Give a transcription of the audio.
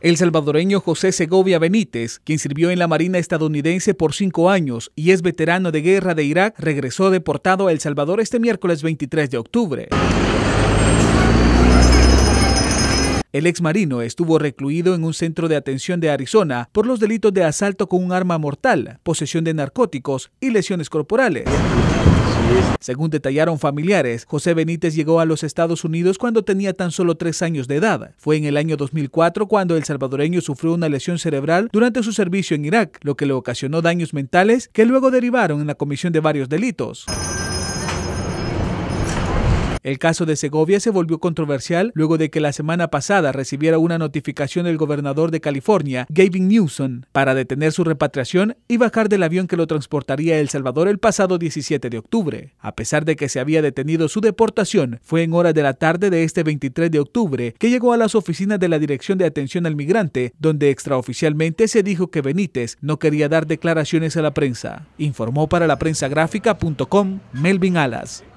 El salvadoreño José Segovia Benítez, quien sirvió en la Marina estadounidense por cinco años y es veterano de guerra de Irak, regresó deportado a El Salvador este miércoles 23 de octubre. El ex marino estuvo recluido en un centro de atención de Arizona por los delitos de asalto con un arma mortal, posesión de narcóticos y lesiones corporales. Según detallaron familiares, José Benítez llegó a los Estados Unidos cuando tenía tan solo tres años de edad. Fue en el año 2004 cuando el salvadoreño sufrió una lesión cerebral durante su servicio en Irak, lo que le ocasionó daños mentales que luego derivaron en la comisión de varios delitos. El caso de Segovia se volvió controversial luego de que la semana pasada recibiera una notificación del gobernador de California, Gavin Newsom, para detener su repatriación y bajar del avión que lo transportaría a El Salvador el pasado 17 de octubre. A pesar de que se había detenido su deportación, fue en horas de la tarde de este 23 de octubre que llegó a las oficinas de la Dirección de Atención al Migrante, donde extraoficialmente se dijo que Benítez no quería dar declaraciones a la prensa. Informó para la prensa gráfica.com Melvin Alas.